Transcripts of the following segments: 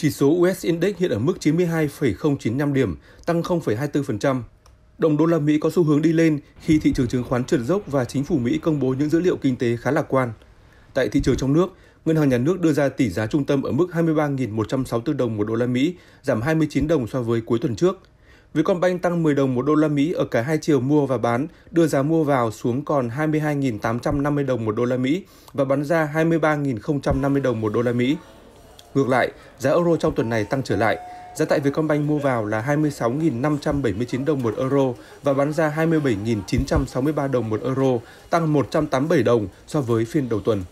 Chỉ số US Index hiện ở mức 92,095 điểm, tăng 0,24%. Đồng đô la Mỹ có xu hướng đi lên khi thị trường chứng khoán trượt dốc và chính phủ Mỹ công bố những dữ liệu kinh tế khá lạc quan. Tại thị trường trong nước, Ngân hàng Nhà nước đưa ra tỷ giá trung tâm ở mức 23.164 đồng một đô la Mỹ, giảm 29 đồng so với cuối tuần trước. Vietcombank tăng 10 đồng một đô la Mỹ ở cả hai chiều mua và bán, đưa giá mua vào xuống còn 22.850 đồng một đô la Mỹ và bán ra 23.050 đồng một đô la Mỹ. Ngược lại, giá euro trong tuần này tăng trở lại. Giá tại Vietcombank mua vào là 26.579 đồng một euro và bán ra 27.963 đồng một euro, tăng 187 đồng so với phiên đầu tuần.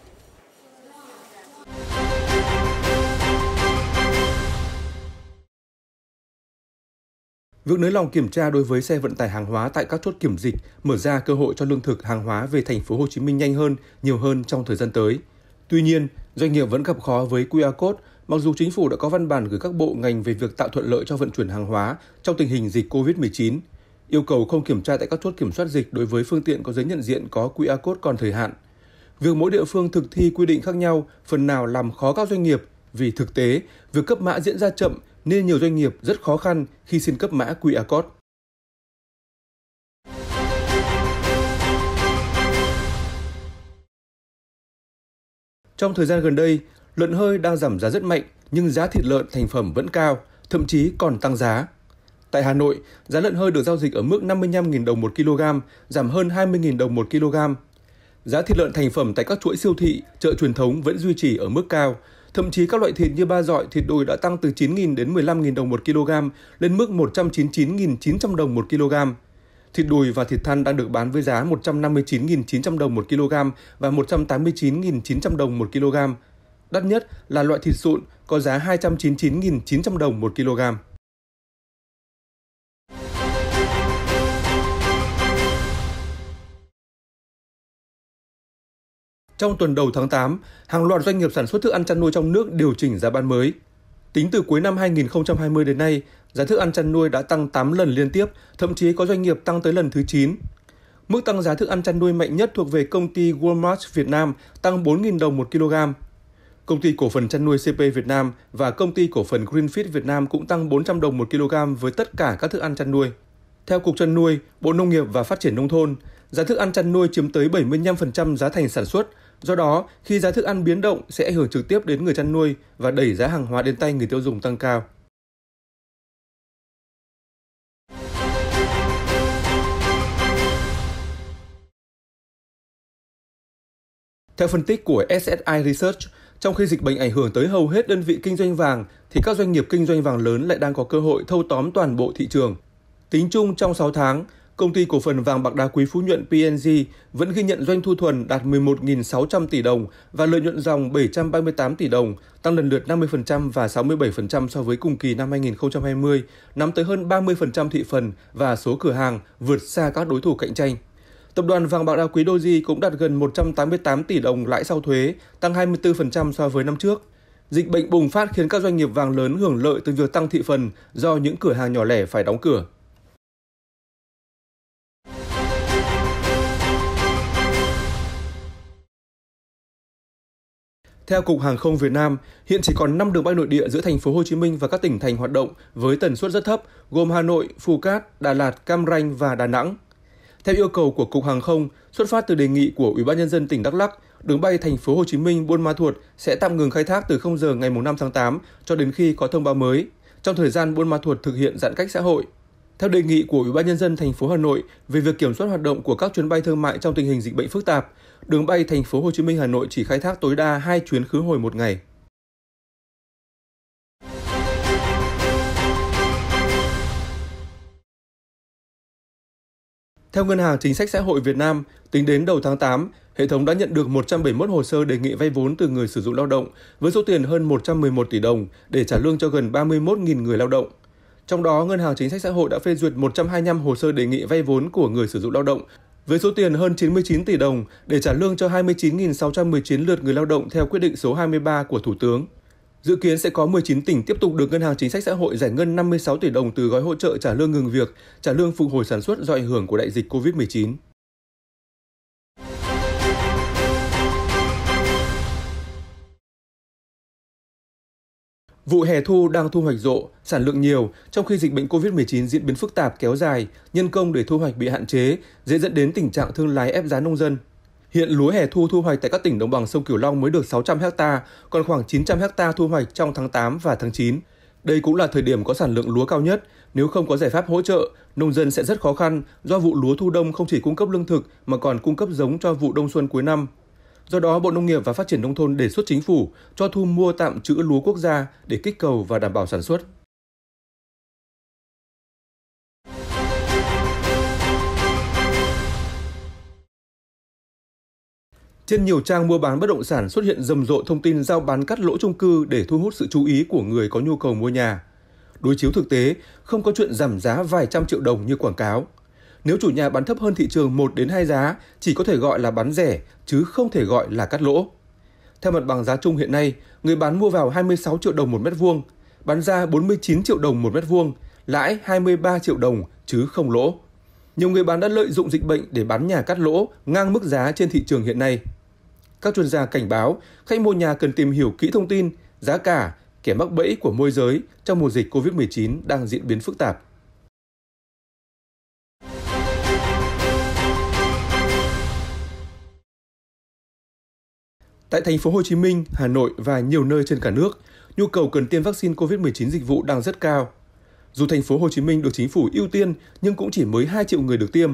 Việc nới lỏng kiểm tra đối với xe vận tải hàng hóa tại các chốt kiểm dịch mở ra cơ hội cho lương thực hàng hóa về thành phố Hồ Chí Minh nhanh hơn, nhiều hơn trong thời gian tới. Tuy nhiên, doanh nghiệp vẫn gặp khó với QR code mặc dù chính phủ đã có văn bản gửi các bộ ngành về việc tạo thuận lợi cho vận chuyển hàng hóa trong tình hình dịch COVID-19, yêu cầu không kiểm tra tại các chốt kiểm soát dịch đối với phương tiện có giấy nhận diện có QR code còn thời hạn. Việc mỗi địa phương thực thi quy định khác nhau phần nào làm khó các doanh nghiệp vì thực tế, việc cấp mã diễn ra chậm nên nhiều doanh nghiệp rất khó khăn khi xin cấp mã QR code. Trong thời gian gần đây, lợn hơi đang giảm giá rất mạnh nhưng giá thịt lợn thành phẩm vẫn cao, thậm chí còn tăng giá. Tại Hà Nội, giá lợn hơi được giao dịch ở mức 55.000 đồng 1 kg, giảm hơn 20.000 đồng 1 kg. Giá thịt lợn thành phẩm tại các chuỗi siêu thị, chợ truyền thống vẫn duy trì ở mức cao. Thậm chí các loại thịt như ba dọi, thịt đùi đã tăng từ 9.000 đến 15.000 đồng 1 kg lên mức 199.900 đồng 1 kg. Thịt đùi và thịt thăn đang được bán với giá 159.900 đồng 1 kg và 189.900 đồng 1 kg. Đắt nhất là loại thịt sụn có giá 299.900 đồng 1 kg. Trong tuần đầu tháng 8, hàng loạt doanh nghiệp sản xuất thức ăn chăn nuôi trong nước điều chỉnh giá bán mới. Tính từ cuối năm 2020 đến nay, giá thức ăn chăn nuôi đã tăng 8 lần liên tiếp, thậm chí có doanh nghiệp tăng tới lần thứ 9. Mức tăng giá thức ăn chăn nuôi mạnh nhất thuộc về công ty Walmart Việt Nam tăng 4.000 đồng một kg. Công ty cổ phần chăn nuôi CP Việt Nam và công ty cổ phần Greenfeed Việt Nam cũng tăng 400 đồng một kg với tất cả các thức ăn chăn nuôi. Theo Cục Chăn nuôi, Bộ Nông nghiệp và Phát triển Nông thôn, giá thức ăn chăn nuôi chiếm tới 75% giá thành sản xuất. Do đó, khi giá thức ăn biến động sẽ ảnh hưởng trực tiếp đến người chăn nuôi và đẩy giá hàng hóa đến tay người tiêu dùng tăng cao. Theo phân tích của SSI Research, trong khi dịch bệnh ảnh hưởng tới hầu hết đơn vị kinh doanh vàng, thì các doanh nghiệp kinh doanh vàng lớn lại đang có cơ hội thâu tóm toàn bộ thị trường. Tính chung trong 6 tháng, công ty cổ phần vàng bạc đá quý Phú Nhuận PNG vẫn ghi nhận doanh thu thuần đạt 11.600 tỷ đồng và lợi nhuận dòng 738 tỷ đồng, tăng lần lượt 50% và 67% so với cùng kỳ năm 2020, nắm tới hơn 30% thị phần và số cửa hàng vượt xa các đối thủ cạnh tranh. Tập đoàn vàng bạc đá quý Doji cũng đạt gần 188 tỷ đồng lãi sau thuế, tăng 24% so với năm trước. Dịch bệnh bùng phát khiến các doanh nghiệp vàng lớn hưởng lợi từ việc tăng thị phần do những cửa hàng nhỏ lẻ phải đóng cửa. Theo Cục Hàng không Việt Nam, hiện chỉ còn 5 đường bay nội địa giữa thành phố Hồ Chí Minh và các tỉnh thành hoạt động với tần suất rất thấp, gồm Hà Nội, Phú Cát, Đà Lạt, Cam Ranh và Đà Nẵng. Theo yêu cầu của Cục Hàng không, xuất phát từ đề nghị của Ủy ban nhân dân tỉnh Đắk Lắk, đường bay thành phố Hồ Chí Minh Buôn Ma Thuột sẽ tạm ngừng khai thác từ 0 giờ ngày 5 tháng 8 cho đến khi có thông báo mới, trong thời gian Buôn Ma Thuột thực hiện giãn cách xã hội. Theo đề nghị của Ủy ban nhân dân thành phố Hà Nội về việc kiểm soát hoạt động của các chuyến bay thương mại trong tình hình dịch bệnh phức tạp, đường bay thành phố Hồ Chí Minh Hà Nội chỉ khai thác tối đa 2 chuyến khứ hồi một ngày. Theo Ngân hàng Chính sách Xã hội Việt Nam, tính đến đầu tháng 8, hệ thống đã nhận được 171 hồ sơ đề nghị vay vốn từ người sử dụng lao động với số tiền hơn 111 tỷ đồng để trả lương cho gần 31.000 người lao động. Trong đó, Ngân hàng Chính sách Xã hội đã phê duyệt 125 hồ sơ đề nghị vay vốn của người sử dụng lao động với số tiền hơn 99 tỷ đồng để trả lương cho 29.619 lượt người lao động theo quyết định số 23 của Thủ tướng. Dự kiến sẽ có 19 tỉnh tiếp tục được Ngân hàng Chính sách Xã hội giải ngân 56 tỷ đồng từ gói hỗ trợ trả lương ngừng việc, trả lương phục hồi sản xuất do ảnh hưởng của đại dịch COVID-19. Vụ hè thu đang thu hoạch rộ, sản lượng nhiều, trong khi dịch bệnh COVID-19 diễn biến phức tạp kéo dài, nhân công để thu hoạch bị hạn chế, dễ dẫn đến tình trạng thương lái ép giá nông dân. Hiện lúa hè thu thu hoạch tại các tỉnh đồng bằng sông Cửu Long mới được 600 ha, còn khoảng 900 ha thu hoạch trong tháng 8 và tháng 9. Đây cũng là thời điểm có sản lượng lúa cao nhất, nếu không có giải pháp hỗ trợ, nông dân sẽ rất khó khăn do vụ lúa thu đông không chỉ cung cấp lương thực mà còn cung cấp giống cho vụ đông xuân cuối năm. Do đó, Bộ Nông nghiệp và Phát triển Nông thôn đề xuất chính phủ cho thu mua tạm trữ lúa quốc gia để kích cầu và đảm bảo sản xuất. Trên nhiều trang mua bán bất động sản xuất hiện rầm rộ thông tin giao bán cắt lỗ chung cư để thu hút sự chú ý của người có nhu cầu mua nhà. Đối chiếu thực tế, không có chuyện giảm giá vài trăm triệu đồng như quảng cáo. Nếu chủ nhà bán thấp hơn thị trường 1 đến 2 giá, chỉ có thể gọi là bán rẻ chứ không thể gọi là cắt lỗ. Theo mặt bằng giá chung hiện nay, người bán mua vào 26 triệu đồng một mét vuông, bán ra 49 triệu đồng một mét vuông, lãi 23 triệu đồng chứ không lỗ. Nhiều người bán đã lợi dụng dịch bệnh để bán nhà cắt lỗ ngang mức giá trên thị trường hiện nay. Các chuyên gia cảnh báo khách mua nhà cần tìm hiểu kỹ thông tin, giá cả, kẻ mắc bẫy của môi giới trong mùa dịch COVID-19 đang diễn biến phức tạp. Tại thành phố Hồ Chí Minh, Hà Nội và nhiều nơi trên cả nước, nhu cầu cần tiêm vaccine COVID-19 dịch vụ đang rất cao. Dù thành phố Hồ Chí Minh được chính phủ ưu tiên nhưng cũng chỉ mới 2 triệu người được tiêm,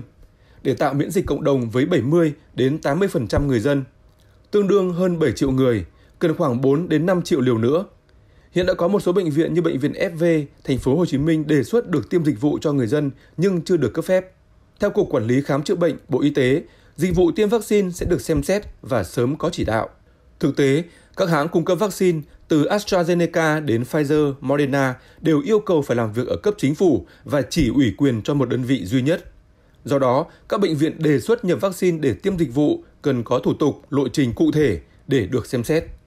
để tạo miễn dịch cộng đồng với 70 đến 80% người dân tương đương hơn 7 triệu người, cần khoảng 4 đến 5 triệu liều nữa. Hiện đã có một số bệnh viện như bệnh viện FV, thành phố Hồ Chí Minh đề xuất được tiêm dịch vụ cho người dân nhưng chưa được cấp phép. Theo Cục Quản lý Khám chữa bệnh Bộ Y tế, dịch vụ tiêm vaccine sẽ được xem xét và sớm có chỉ đạo. Thực tế, các hãng cung cấp vaccine từ AstraZeneca đến Pfizer, Moderna đều yêu cầu phải làm việc ở cấp chính phủ và chỉ ủy quyền cho một đơn vị duy nhất. Do đó, các bệnh viện đề xuất nhập vaccine để tiêm dịch vụ cần có thủ tục, lộ trình cụ thể để được xem xét.